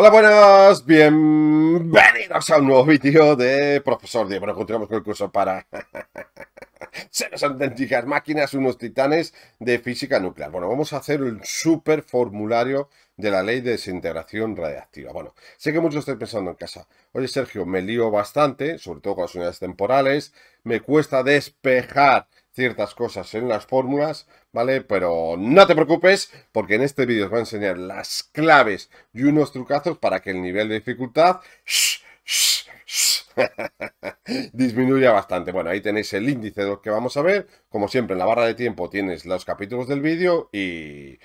Hola, buenas, bienvenidos a un nuevo vídeo de Profesor Diego. Bueno, continuamos con el curso para seres auténticas máquinas, unos titanes de física nuclear. Bueno, vamos a hacer un super formulario de la ley de desintegración radiactiva. Bueno, sé que muchos estáis pensando en casa, oye Sergio, me lío bastante, sobre todo con las unidades temporales, me cuesta despejar ciertas cosas en las fórmulas, ¿vale? Pero no te preocupes, porque en este vídeo os voy a enseñar las claves y unos trucazos para que el nivel de dificultad disminuya bastante. Bueno, ahí tenéis el índice de lo que vamos a ver. Como siempre, en la barra de tiempo tienes los capítulos del vídeo y...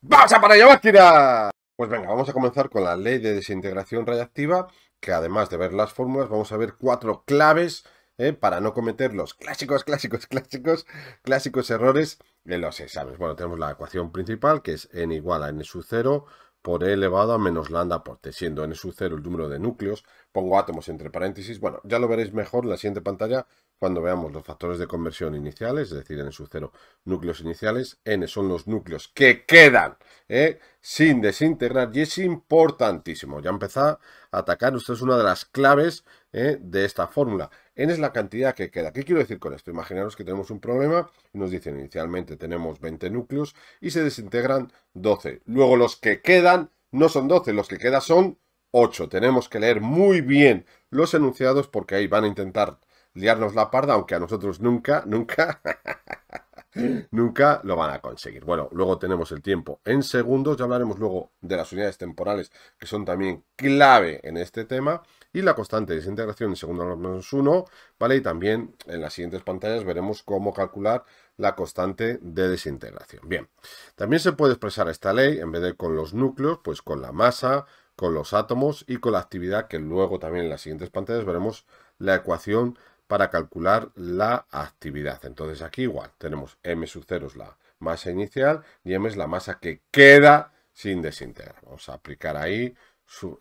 ¡Vamos a para allá, máquina! Pues venga, vamos a comenzar con la ley de desintegración radiactiva, que además de ver las fórmulas, vamos a ver cuatro claves ¿eh? para no cometer los clásicos, clásicos, clásicos, clásicos errores de eh, los exámenes. Bueno, tenemos la ecuación principal que es n igual a n sub 0 por e elevado a menos lambda por t, siendo n sub 0 el número de núcleos, pongo átomos entre paréntesis, bueno, ya lo veréis mejor en la siguiente pantalla cuando veamos los factores de conversión iniciales, es decir, en sub 0 núcleos iniciales, n son los núcleos que quedan ¿eh? sin desintegrar y es importantísimo. Ya empezar a atacar, esto es una de las claves ¿eh? de esta fórmula. n es la cantidad que queda. ¿Qué quiero decir con esto? Imaginaros que tenemos un problema y nos dicen inicialmente tenemos 20 núcleos y se desintegran 12. Luego los que quedan no son 12, los que quedan son 8. Tenemos que leer muy bien los enunciados porque ahí van a intentar liarnos la parda, aunque a nosotros nunca, nunca, nunca lo van a conseguir. Bueno, luego tenemos el tiempo en segundos, ya hablaremos luego de las unidades temporales que son también clave en este tema y la constante de desintegración en segundo menos uno, ¿vale? Y también en las siguientes pantallas veremos cómo calcular la constante de desintegración. Bien, también se puede expresar esta ley, en vez de con los núcleos, pues con la masa, con los átomos y con la actividad, que luego también en las siguientes pantallas veremos la ecuación para calcular la actividad. Entonces aquí igual tenemos m sub 0 es la masa inicial y m es la masa que queda sin desintegrar. Vamos a aplicar ahí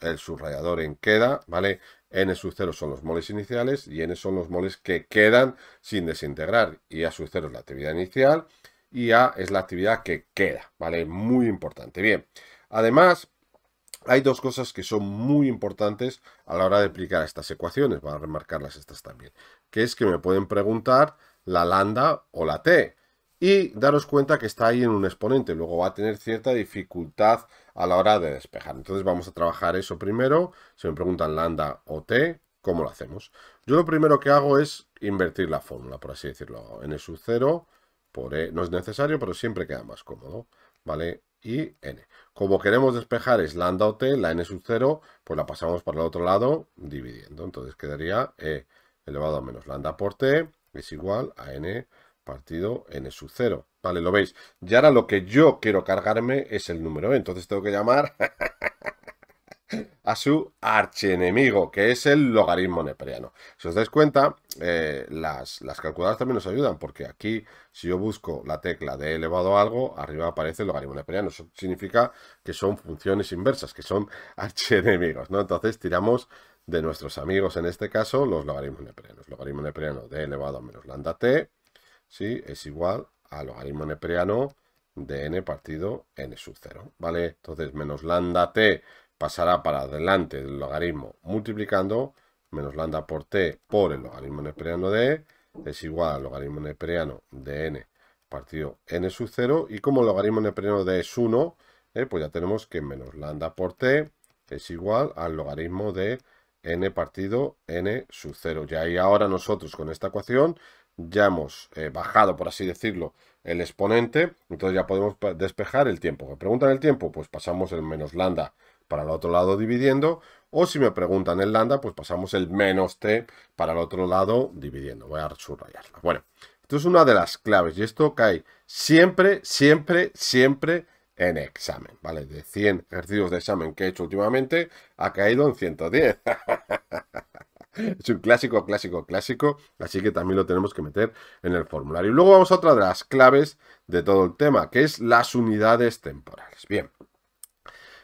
el subrayador en queda, ¿vale? n sub 0 son los moles iniciales y n son los moles que quedan sin desintegrar. Y a sub 0 es la actividad inicial y a es la actividad que queda, ¿vale? Muy importante. Bien, además hay dos cosas que son muy importantes a la hora de aplicar estas ecuaciones, a remarcarlas estas también, que es que me pueden preguntar la lambda o la t. Y daros cuenta que está ahí en un exponente, luego va a tener cierta dificultad a la hora de despejar. Entonces vamos a trabajar eso primero. Si me preguntan lambda o t, ¿cómo lo hacemos? Yo lo primero que hago es invertir la fórmula, por así decirlo. N sub 0 por E. No es necesario, pero siempre queda más cómodo. ¿Vale? y n. Como queremos despejar es lambda o t, la n sub 0, pues la pasamos para el otro lado dividiendo. Entonces quedaría e elevado a menos lambda por t es igual a n partido n sub 0. Vale, lo veis. Y ahora lo que yo quiero cargarme es el número e. Entonces tengo que llamar a su archienemigo, que es el logaritmo neperiano. Si os dais cuenta, eh, las, las, calculadoras también nos ayudan, porque aquí, si yo busco la tecla de elevado a algo, arriba aparece el logaritmo neperiano. Eso significa que son funciones inversas, que son archienemigos, ¿no? Entonces tiramos de nuestros amigos, en este caso, los logaritmos neperianos. Logaritmo neperiano de elevado a menos lambda t, ¿sí? Es igual al logaritmo neperiano de n partido n sub 0, ¿vale? Entonces, menos lambda t pasará para adelante del logaritmo multiplicando menos lambda por t por el logaritmo neperiano de e es igual al logaritmo neperiano de n partido n sub 0 y como el logaritmo neperiano de e es 1 eh, pues ya tenemos que menos lambda por t es igual al logaritmo de n partido n sub 0 ya y ahora nosotros con esta ecuación ya hemos eh, bajado por así decirlo el exponente entonces ya podemos despejar el tiempo ¿Me preguntan el tiempo? pues pasamos el menos lambda para el otro lado dividiendo. O si me preguntan el lambda, pues pasamos el menos t para el otro lado dividiendo. Voy a subrayarlo Bueno, esto es una de las claves y esto cae siempre, siempre, siempre en examen, ¿vale? De 100 ejercicios de examen que he hecho últimamente, ha caído en 110. es un clásico, clásico, clásico, así que también lo tenemos que meter en el formulario. Y luego vamos a otra de las claves de todo el tema, que es las unidades temporales. Bien,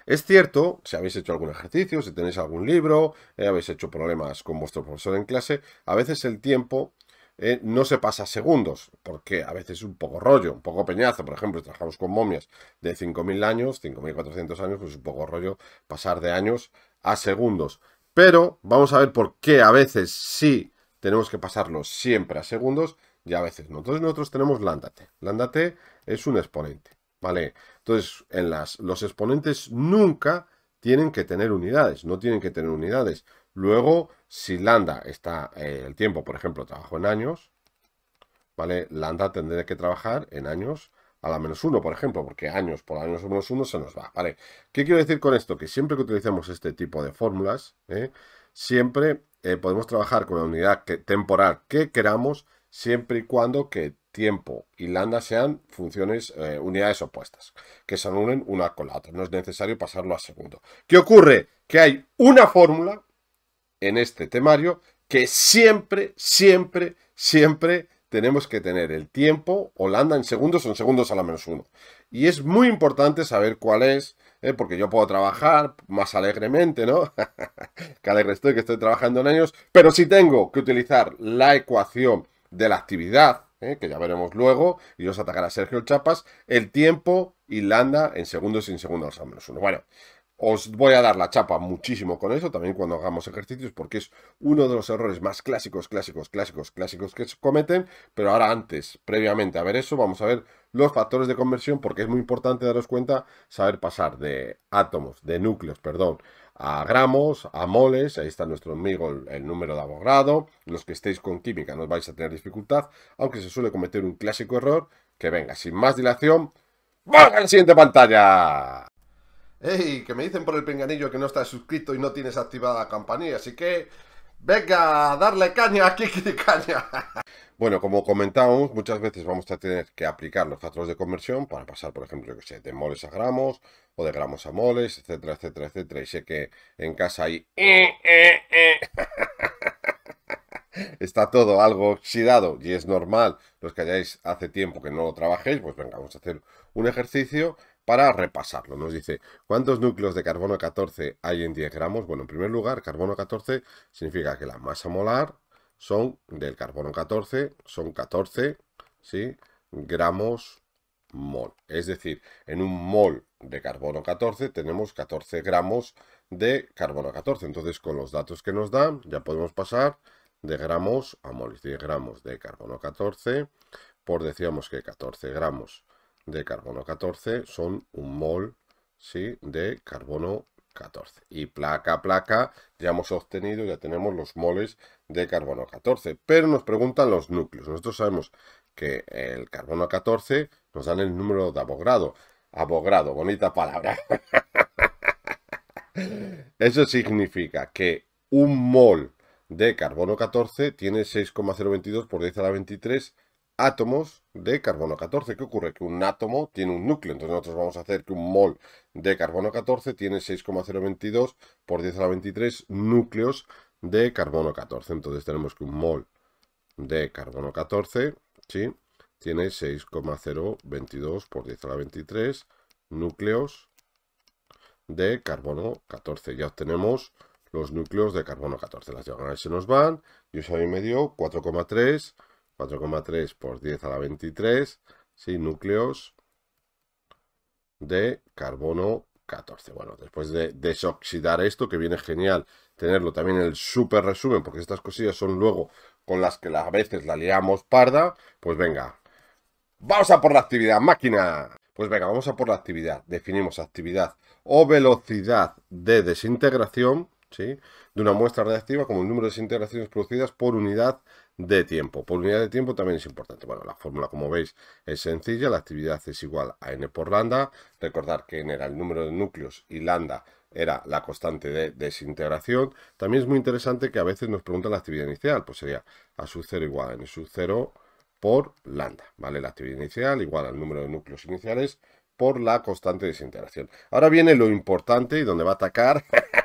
es cierto, si habéis hecho algún ejercicio, si tenéis algún libro, eh, habéis hecho problemas con vuestro profesor en clase, a veces el tiempo eh, no se pasa a segundos, porque a veces es un poco rollo, un poco peñazo. Por ejemplo, si trabajamos con momias de 5.000 años, 5.400 años, pues es un poco rollo pasar de años a segundos. Pero vamos a ver por qué a veces sí tenemos que pasarlo siempre a segundos y a veces no. Entonces nosotros tenemos lánda ^t es un exponente. ¿Vale? Entonces, en las, los exponentes nunca tienen que tener unidades, no tienen que tener unidades. Luego, si lambda está eh, el tiempo, por ejemplo, trabajo en años, ¿vale? Lambda tendré que trabajar en años a la menos 1, por ejemplo, porque años por años menos uno se nos va, ¿vale? ¿Qué quiero decir con esto? Que siempre que utilicemos este tipo de fórmulas, ¿eh? siempre eh, podemos trabajar con la unidad temporal que queramos, siempre y cuando que tiempo y lambda sean funciones, eh, unidades opuestas, que se unen una con la otra. No es necesario pasarlo a segundo. ¿Qué ocurre? Que hay una fórmula en este temario que siempre, siempre, siempre tenemos que tener el tiempo o lambda en segundos o en segundos a la menos uno. Y es muy importante saber cuál es, eh, porque yo puedo trabajar más alegremente, ¿no? que alegre estoy que estoy trabajando en años, pero si tengo que utilizar la ecuación de la actividad ¿eh? que ya veremos luego, y os atacará Sergio Chapas, el tiempo, y landa en segundos y en segundos al menos uno. Bueno, os voy a dar la chapa muchísimo con eso, también cuando hagamos ejercicios, porque es uno de los errores más clásicos, clásicos, clásicos, clásicos que se cometen. Pero ahora antes, previamente a ver eso, vamos a ver los factores de conversión, porque es muy importante daros cuenta, saber pasar de átomos, de núcleos, perdón, a gramos, a moles, ahí está nuestro amigo el, número de abogado, los que estéis con química no vais a tener dificultad, aunque se suele cometer un clásico error, que venga, sin más dilación, ¡Vamos en siguiente pantalla! ¡Ey! Que me dicen por el pinganillo que no estás suscrito y no tienes activada la campanilla, así que Venga, darle caña aquí, caña. Bueno, como comentábamos, muchas veces vamos a tener que aplicar los factores de conversión para pasar, por ejemplo, que sé, de moles a gramos o de gramos a moles, etcétera, etcétera, etcétera. Y sé que en casa hay... Eh, eh, eh. Está todo algo oxidado y es normal. Los que hayáis hace tiempo que no lo trabajéis, pues venga, vamos a hacer un ejercicio para repasarlo. Nos dice, ¿cuántos núcleos de carbono 14 hay en 10 gramos? Bueno, en primer lugar, carbono 14 significa que la masa molar son del carbono 14, son 14 gramos mol. Es decir, en un mol de carbono 14 tenemos 14 gramos de carbono 14. Entonces, con los datos que nos dan, ya podemos pasar de gramos a moles. 10 gramos de carbono 14, por decíamos que 14 gramos de carbono 14 son un mol ¿sí? de carbono 14. Y placa a placa ya hemos obtenido, ya tenemos los moles de carbono 14. Pero nos preguntan los núcleos. Nosotros sabemos que el carbono 14 nos dan el número de abogrado. Abogrado, bonita palabra. Eso significa que un mol de carbono 14 tiene 6,022 por 10 a la 23 átomos de carbono 14. ¿Qué ocurre? Que un átomo tiene un núcleo. Entonces nosotros vamos a hacer que un mol de carbono 14 tiene 6,022 por 10 a la 23 núcleos de carbono 14. Entonces tenemos que un mol de carbono 14 ¿sí? tiene 6,022 por 10 a la 23 núcleos de carbono 14. Ya obtenemos los núcleos de carbono 14. Las diagonales se nos van yo eso medio me dio 4,3 4,3 por 10 a la 23, sin núcleos de carbono 14. Bueno, después de desoxidar esto, que viene genial tenerlo también en el super resumen, porque estas cosillas son luego con las que a veces la liamos parda, pues venga, vamos a por la actividad, máquina. Pues venga, vamos a por la actividad. Definimos actividad o velocidad de desintegración ¿sí? de una muestra radiactiva como el número de desintegraciones producidas por unidad de tiempo. Por unidad de tiempo también es importante. Bueno, la fórmula, como veis, es sencilla. La actividad es igual a n por lambda. Recordar que n era el número de núcleos y lambda era la constante de desintegración. También es muy interesante que a veces nos preguntan la actividad inicial. Pues sería a sub cero igual a n sub 0 por lambda. ¿Vale? La actividad inicial igual al número de núcleos iniciales por la constante de desintegración. Ahora viene lo importante y donde va a atacar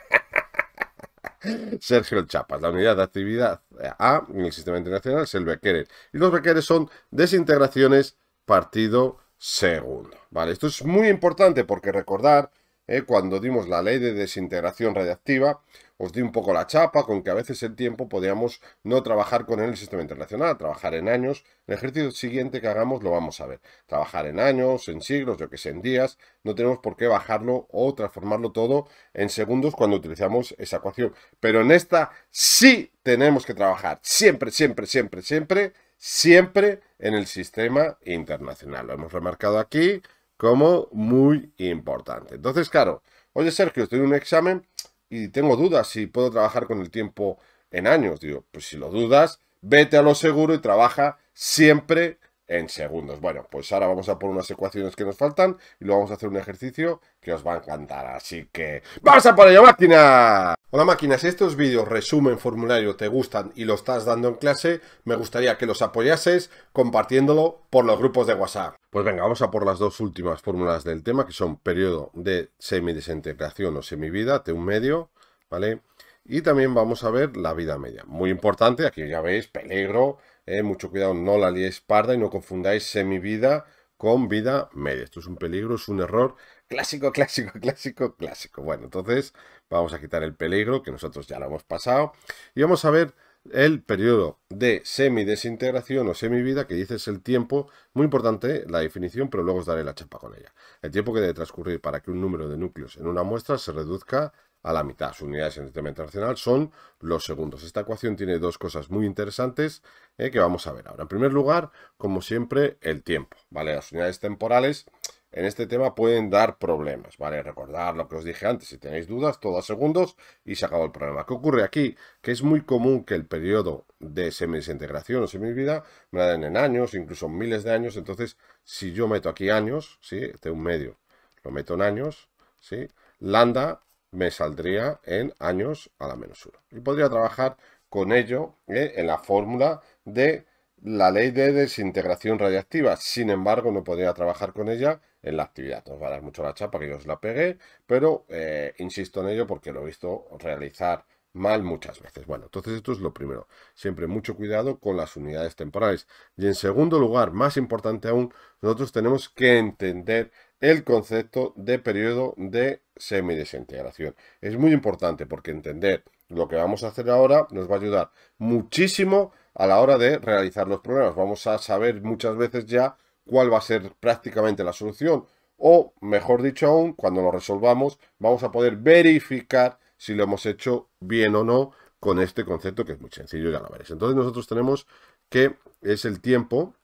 Sergio El Chapas. La unidad de actividad A en el sistema internacional es el Bequeres. Y los Bequeres son desintegraciones partido segundo. Vale, esto es muy importante porque recordar, eh, cuando dimos la ley de desintegración radiactiva, os di un poco la chapa con que a veces el tiempo podíamos no trabajar con el sistema internacional, trabajar en años. el ejercicio siguiente que hagamos lo vamos a ver. Trabajar en años, en siglos, yo que sé, en días. No tenemos por qué bajarlo o transformarlo todo en segundos cuando utilizamos esa ecuación. Pero en esta sí tenemos que trabajar. Siempre, siempre, siempre, siempre, siempre en el sistema internacional. Lo hemos remarcado aquí como muy importante. Entonces, claro, oye Sergio, estoy en un examen y tengo dudas si puedo trabajar con el tiempo en años. Digo, pues si lo dudas, vete a lo seguro y trabaja siempre en segundos. Bueno, pues ahora vamos a poner unas ecuaciones que nos faltan y luego vamos a hacer un ejercicio que os va a encantar. Así que ¡vamos a por ello, máquina! Hola máquina, si estos vídeos resumen formulario te gustan y lo estás dando en clase, me gustaría que los apoyases compartiéndolo por los grupos de WhatsApp. Pues venga, vamos a por las dos últimas fórmulas del tema, que son periodo de semidesintegración o semivida, de un medio, ¿vale? Y también vamos a ver la vida media. Muy importante, aquí ya veis, peligro, eh, mucho cuidado, no la liéis parda y no confundáis semivida con vida media. Esto es un peligro, es un error clásico, clásico, clásico, clásico. Bueno, entonces vamos a quitar el peligro, que nosotros ya lo hemos pasado, y vamos a ver el periodo de semidesintegración o semivida, que dices el tiempo, muy importante eh, la definición, pero luego os daré la chapa con ella. El tiempo que debe transcurrir para que un número de núcleos en una muestra se reduzca a la mitad. Sus unidades en tema internacional son los segundos. Esta ecuación tiene dos cosas muy interesantes eh, que vamos a ver ahora. En primer lugar, como siempre, el tiempo. ¿vale? Las unidades temporales en este tema pueden dar problemas. ¿vale? Recordad lo que os dije antes. Si tenéis dudas, todo a segundos y se acabó el problema. ¿Qué ocurre aquí? Que es muy común que el periodo de semidesintegración o semivida me la den en años, incluso miles de años. Entonces, si yo meto aquí años, ¿sí? de este un medio lo meto en años, ¿sí? lambda me saldría en años a la menos 1. Y podría trabajar con ello ¿eh? en la fórmula de la ley de desintegración radiactiva. Sin embargo, no podría trabajar con ella en la actividad. Os va a dar mucho la chapa que yo os la pegué, pero eh, insisto en ello porque lo he visto realizar mal muchas veces. Bueno, entonces esto es lo primero. Siempre mucho cuidado con las unidades temporales. Y en segundo lugar, más importante aún, nosotros tenemos que entender el concepto de periodo de semidesintegración. Es muy importante porque entender lo que vamos a hacer ahora nos va a ayudar muchísimo a la hora de realizar los problemas. Vamos a saber muchas veces ya cuál va a ser prácticamente la solución o, mejor dicho aún, cuando lo resolvamos, vamos a poder verificar si lo hemos hecho bien o no con este concepto que es muy sencillo, ya lo veréis. Entonces nosotros tenemos que es el tiempo,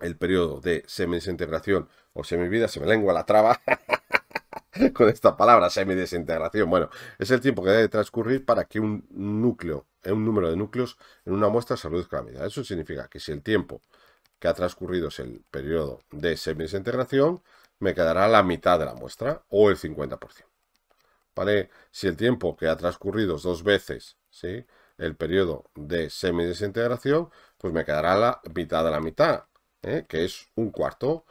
el periodo de semidesintegración o si mi vida, se me lengua la traba con esta palabra, semidesintegración. Bueno, es el tiempo que debe transcurrir para que un núcleo, eh, un número de núcleos en una muestra se reduzca a la mitad. Eso significa que si el tiempo que ha transcurrido es el periodo de semidesintegración, me quedará la mitad de la muestra o el 50%. ¿Vale? Si el tiempo que ha transcurrido es dos veces, El periodo de semidesintegración, pues me quedará la mitad de la mitad, ¿eh? que es un cuarto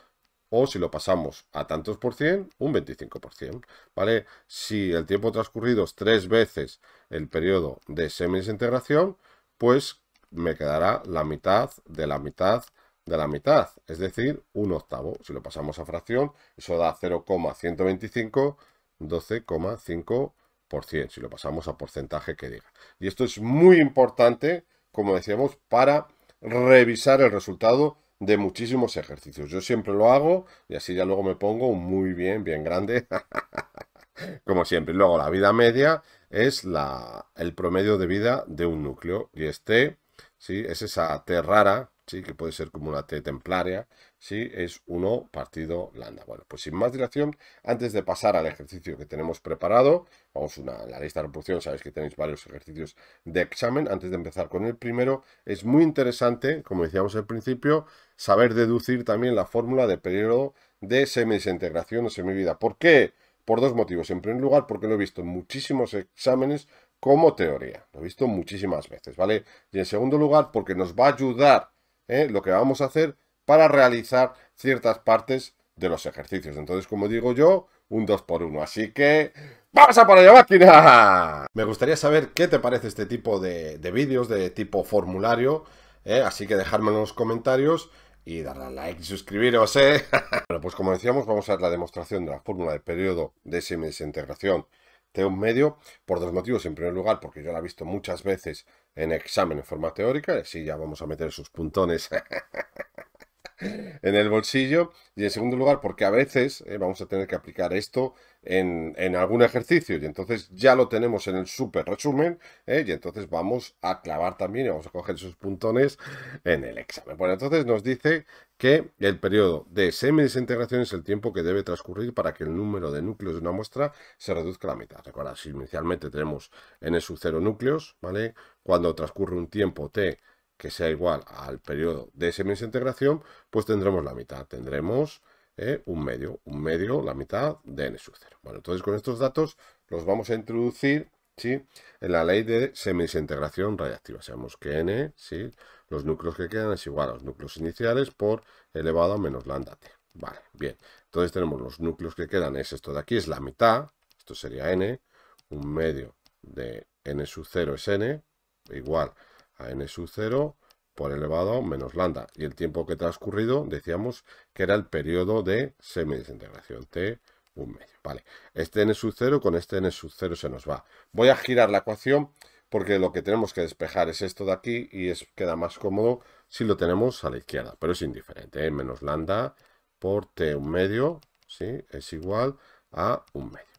o si lo pasamos a tantos por cien, un 25%, ¿vale? Si el tiempo transcurrido es tres veces el periodo de semidesintegración, pues me quedará la mitad de la mitad de la mitad, es decir, un octavo. Si lo pasamos a fracción, eso da 0,125, 12,5%, si lo pasamos a porcentaje que diga. Y esto es muy importante, como decíamos, para revisar el resultado de muchísimos ejercicios. Yo siempre lo hago y así ya luego me pongo muy bien, bien grande. Como siempre. Luego la vida media es la, el promedio de vida de un núcleo. Y este, ¿sí? es esa T rara, ¿sí? que puede ser como una T templaria, si es uno partido lambda. Bueno, pues sin más dilación, antes de pasar al ejercicio que tenemos preparado, vamos una, la lista de reproducción, sabéis que tenéis varios ejercicios de examen, antes de empezar con el primero, es muy interesante, como decíamos al principio, saber deducir también la fórmula de periodo de semidesintegración o semivida. ¿Por qué? Por dos motivos. En primer lugar, porque lo he visto en muchísimos exámenes como teoría. Lo he visto muchísimas veces, ¿vale? Y en segundo lugar, porque nos va a ayudar ¿eh? lo que vamos a hacer para realizar ciertas partes de los ejercicios. Entonces, como digo yo, un 2 por 1 Así que... ¡Vamos a por la máquina! Me gustaría saber qué te parece este tipo de, vídeos de tipo formulario. ¿eh? Así que dejármelo en los comentarios y darle a like y suscribiros, ¿eh? bueno, pues como decíamos, vamos a ver la demostración de la fórmula de periodo de desintegración de un medio por dos motivos. En primer lugar, porque yo la he visto muchas veces en examen en forma teórica. Y así ya vamos a meter sus puntones. en el bolsillo. Y en segundo lugar, porque a veces eh, vamos a tener que aplicar esto en, algún ejercicio y entonces ya lo tenemos en el super resumen eh, y entonces vamos a clavar también y vamos a coger esos puntones en el examen. Bueno, entonces nos dice que el periodo de semidesintegración es el tiempo que debe transcurrir para que el número de núcleos de una muestra se reduzca a la mitad. Recuerda, si inicialmente tenemos en sub cero núcleos, ¿vale? Cuando transcurre un tiempo t que sea igual al periodo de semisintegración, pues tendremos la mitad, tendremos eh, un medio, un medio, la mitad de n sub 0. Bueno, entonces con estos datos los vamos a introducir ¿sí? en la ley de semisintegración radiactiva. Sabemos que n, ¿sí? los núcleos que quedan es igual a los núcleos iniciales por elevado a menos lambda t. Vale, bien. Entonces tenemos los núcleos que quedan, es esto de aquí, es la mitad, esto sería n, un medio de n sub 0 es n, igual a n sub 0 por elevado menos lambda. Y el tiempo que transcurrido decíamos que era el periodo de semidesintegración, t un medio. Vale, este n sub 0 con este n sub 0 se nos va. Voy a girar la ecuación porque lo que tenemos que despejar es esto de aquí y es, queda más cómodo si lo tenemos a la izquierda, pero es indiferente. ¿eh? Menos lambda por t un medio, ¿sí? Es igual a un medio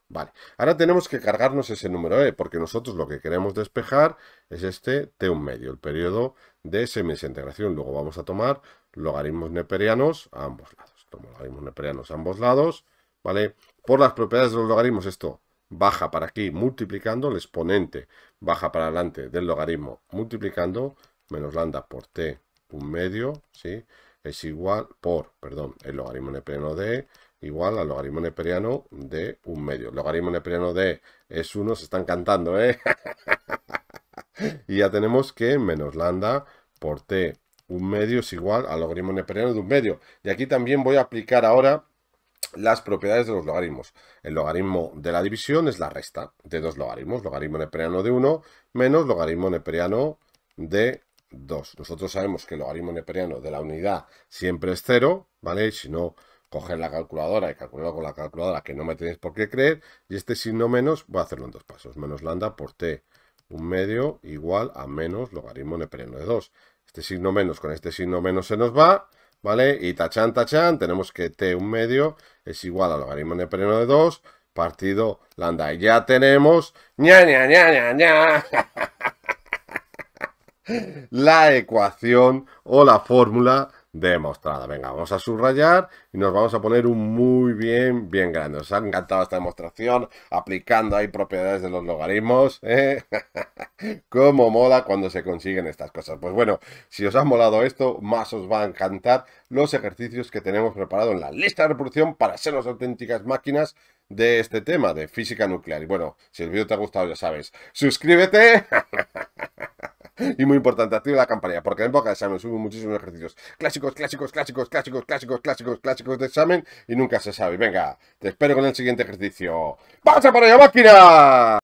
ahora tenemos que cargarnos ese número E, porque nosotros lo que queremos despejar es este T1 medio, el periodo de integración. Luego vamos a tomar logaritmos neperianos a ambos lados. Tomo logaritmos neperianos a ambos lados, ¿vale? Por las propiedades de los logaritmos, esto baja para aquí multiplicando, el exponente baja para adelante del logaritmo multiplicando, menos lambda por T1 medio, ¿sí? Es igual por, perdón, el logaritmo neperiano de E igual al logaritmo neperiano de un medio. logaritmo neperiano de es 1, se están cantando, ¿eh? y ya tenemos que menos lambda por t un medio es igual al logaritmo neperiano de un medio. Y aquí también voy a aplicar ahora las propiedades de los logaritmos. El logaritmo de la división es la resta de dos logaritmos, logaritmo neperiano de 1 menos logaritmo neperiano de 2. Nosotros sabemos que el logaritmo neperiano de la unidad siempre es 0, ¿vale? Si no, coger la calculadora y calcularlo con la calculadora, que no me tenéis por qué creer, y este signo menos, voy a hacerlo en dos pasos, menos lambda por t, un medio igual a menos logaritmo neperiano de 2. Este signo menos con este signo menos se nos va, ¿vale? Y tachan tachan tenemos que t un medio es igual a logaritmo neperiano de 2 partido lambda. Y ya tenemos la ecuación o la fórmula demostrada. Venga, vamos a subrayar y nos vamos a poner un muy bien, bien grande. Os ha encantado esta demostración, aplicando ahí propiedades de los logaritmos. como ¿eh? Cómo mola cuando se consiguen estas cosas. Pues bueno, si os ha molado esto, más os va a encantar los ejercicios que tenemos preparado en la lista de reproducción para ser las auténticas máquinas de este tema de física nuclear. Y bueno, si el vídeo te ha gustado, ya sabes, suscríbete. y muy importante, activa la campanilla, porque en boca de examen subo muchísimos ejercicios clásicos, clásicos, clásicos, clásicos, clásicos, clásicos, clásicos de examen y nunca se sabe. Venga, te espero con el siguiente ejercicio. ¡Pasa para la máquina!